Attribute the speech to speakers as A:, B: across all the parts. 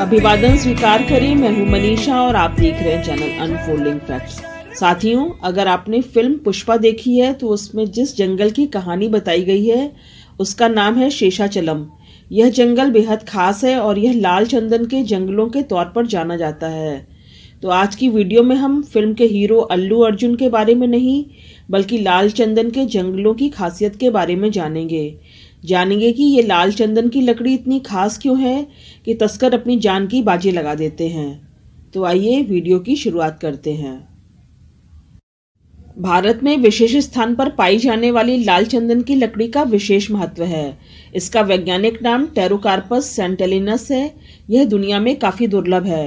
A: अभिवादन स्वीकार करें मैं हूं मनीषा और आप देख रहे हैं चैनल अनफोल्डिंग फैक्ट्स साथियों अगर आपने फिल्म पुष्पा देखी है तो उसमें जिस जंगल की कहानी बताई गई है उसका नाम है शेषाचलम यह जंगल बेहद खास है और यह लाल चंदन के जंगलों के तौर पर जाना जाता है तो आज की वीडियो में हम फिल्म के हीरो अल्लू अर्जुन के बारे में नहीं बल्कि लाल चंदन के जंगलों की खासियत के बारे में जानेंगे जानेंगे कि ये लाल चंदन की लकड़ी इतनी खास क्यों है कि तस्कर अपनी जान की बाजी लगा देते हैं तो आइए वीडियो की शुरुआत करते हैं भारत में विशेष स्थान पर पाई जाने वाली लाल चंदन की लकड़ी का विशेष महत्व है इसका वैज्ञानिक नाम टेरोकार्पस सेंटेलिनस है यह दुनिया में काफ़ी दुर्लभ है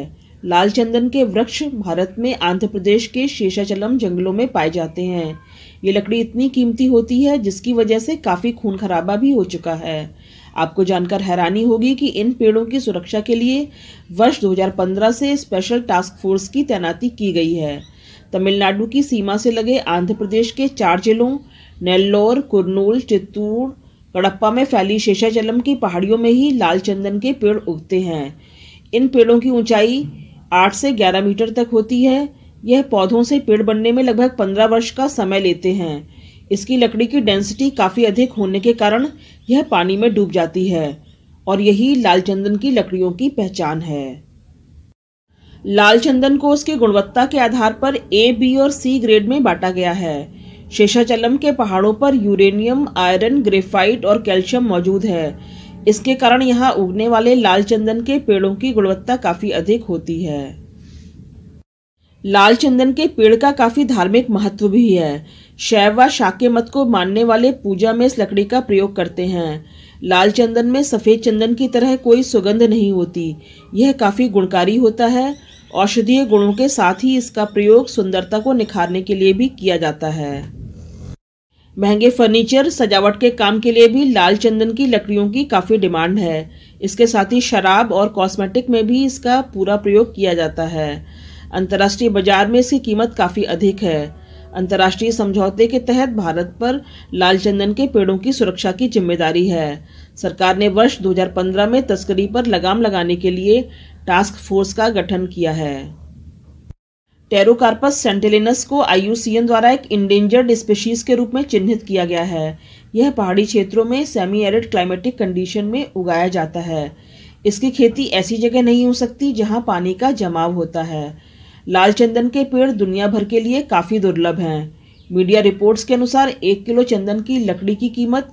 A: लाल चंदन के वृक्ष भारत में आंध्र प्रदेश के शेषाचलम जंगलों में पाए जाते हैं ये लकड़ी इतनी कीमती होती है जिसकी वजह से काफ़ी खून खराबा भी हो चुका है आपको जानकर हैरानी होगी कि इन पेड़ों की सुरक्षा के लिए वर्ष 2015 से स्पेशल टास्क फोर्स की तैनाती की गई है तमिलनाडु की सीमा से लगे आंध्र प्रदेश के चार जिलों नेल्लोर कुरनूल चित्तूर कड़प्पा में फैली शेषाचलम की पहाड़ियों में ही लाल चंदन के पेड़ उगते हैं इन पेड़ों की ऊंचाई 8 से 11 मीटर तक होती है यह पौधों से पेड़ बनने में लगभग पंद्रह वर्ष का समय लेते हैं इसकी लकड़ी की डेंसिटी काफ़ी अधिक होने के कारण यह पानी में डूब जाती है और यही लाल चंदन की लकड़ियों की पहचान है लाल चंदन को उसके गुणवत्ता के आधार पर ए बी और सी ग्रेड में बांटा गया है शेषाचलम के पहाड़ों पर यूरेनियम आयरन ग्रेफाइट और कैल्शियम मौजूद है इसके कारण यहाँ उगने वाले लाल चंदन के पेड़ों की गुणवत्ता काफ़ी अधिक होती है लाल चंदन के पेड़ का काफी धार्मिक महत्व भी है शैव व शाके मत को मानने वाले पूजा में इस लकड़ी का प्रयोग करते हैं लाल चंदन में सफ़ेद चंदन की तरह कोई सुगंध नहीं होती यह काफ़ी गुणकारी होता है औषधीय गुणों के साथ ही इसका प्रयोग सुंदरता को निखारने के लिए भी किया जाता है महंगे फर्नीचर सजावट के काम के लिए भी लाल चंदन की लकड़ियों की काफ़ी डिमांड है इसके साथ ही शराब और कॉस्मेटिक में भी इसका पूरा प्रयोग किया जाता है अंतर्राष्ट्रीय बाजार में इसकी कीमत काफ़ी अधिक है अंतर्राष्ट्रीय समझौते के तहत भारत पर लाल चंदन के पेड़ों की सुरक्षा की जिम्मेदारी है सरकार ने वर्ष 2015 में तस्करी पर लगाम लगाने के लिए टास्क फोर्स का गठन किया है टेरोकार्पस सेंटेलिनस को आईयूसीएन द्वारा एक इंडेंजर्ड स्पेशीज के रूप में चिन्हित किया गया है यह पहाड़ी क्षेत्रों में सेमी एरिड क्लाइमेटिक कंडीशन में उगाया जाता है इसकी खेती ऐसी जगह नहीं हो सकती जहां पानी का जमाव होता है लाल चंदन के पेड़ दुनिया भर के लिए काफ़ी दुर्लभ हैं मीडिया रिपोर्ट्स के अनुसार एक किलो चंदन की लकड़ी की कीमत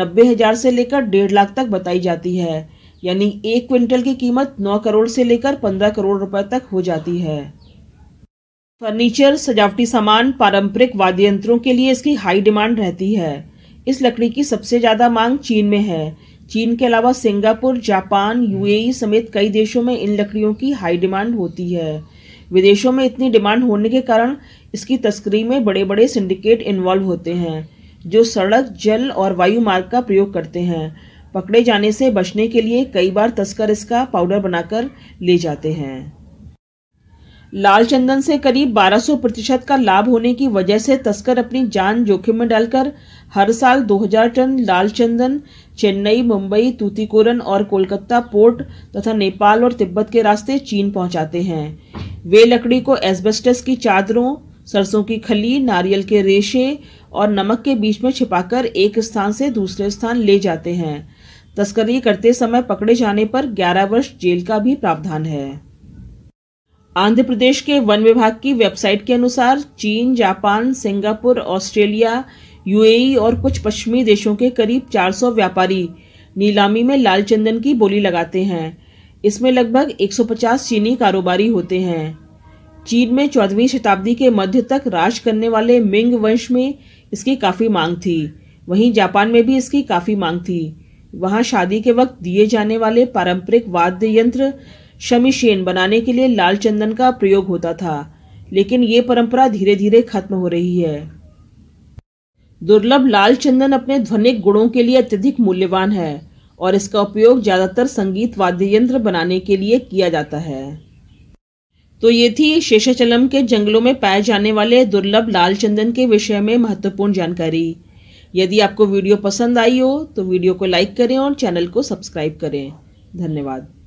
A: नब्बे हज़ार से लेकर डेढ़ लाख तक बताई जाती है यानी एक क्विंटल की कीमत नौ करोड़ से लेकर पंद्रह करोड़ रुपए तक हो जाती है फर्नीचर सजावटी सामान पारंपरिक वाद्य यंत्रों के लिए इसकी हाई डिमांड रहती है इस लकड़ी की सबसे ज़्यादा मांग चीन में है चीन के अलावा सिंगापुर जापान यूएई समेत कई देशों में इन लकड़ियों की हाई डिमांड होती है विदेशों में इतनी डिमांड होने के कारण इसकी तस्करी में बड़े बड़े सिंडिकेट इन्वॉल्व होते हैं जो सड़क जल और वायु मार्ग का प्रयोग करते हैं पकड़े जाने से बचने के लिए कई बार तस्कर इसका पाउडर बनाकर ले जाते हैं लाल चंदन से करीब 1200 प्रतिशत का लाभ होने की वजह से तस्कर अपनी जान जोखिम में डालकर हर साल 2000 टन लाल चंदन चेन्नई मुंबई तूतीकोरन और कोलकाता पोर्ट तथा नेपाल और तिब्बत के रास्ते चीन पहुंचाते हैं वे लकड़ी को एस्बेस्टस की चादरों सरसों की खली नारियल के रेशे और नमक के बीच में छिपाकर एक स्थान से दूसरे स्थान ले जाते हैं तस्करी करते समय पकड़े जाने पर 11 वर्ष जेल का भी प्रावधान है आंध्र प्रदेश के वन विभाग की वेबसाइट के अनुसार चीन जापान सिंगापुर ऑस्ट्रेलिया यूएई और कुछ पश्चिमी देशों के करीब 400 व्यापारी नीलामी में लाल चंदन की बोली लगाते हैं इसमें लगभग 150 चीनी कारोबारी होते हैं चीन में चौदहवीं शताब्दी के मध्य तक राज करने वाले मिंग वंश में इसकी काफ़ी मांग थी वहीं जापान में भी इसकी काफ़ी मांग थी वहाँ शादी के वक्त दिए जाने वाले पारंपरिक वाद्य यंत्र शमीशेन बनाने के लिए लाल चंदन का प्रयोग होता था लेकिन ये परंपरा धीरे धीरे खत्म हो रही है दुर्लभ लाल चंदन अपने ध्वनिक गुणों के लिए अत्यधिक मूल्यवान है और इसका उपयोग ज़्यादातर संगीत वाद्य यंत्र बनाने के लिए किया जाता है तो ये थी शेषाचलम के जंगलों में पाए जाने वाले दुर्लभ लाल चंदन के विषय में महत्वपूर्ण जानकारी यदि आपको वीडियो पसंद आई हो तो वीडियो को लाइक करें और चैनल को सब्सक्राइब करें धन्यवाद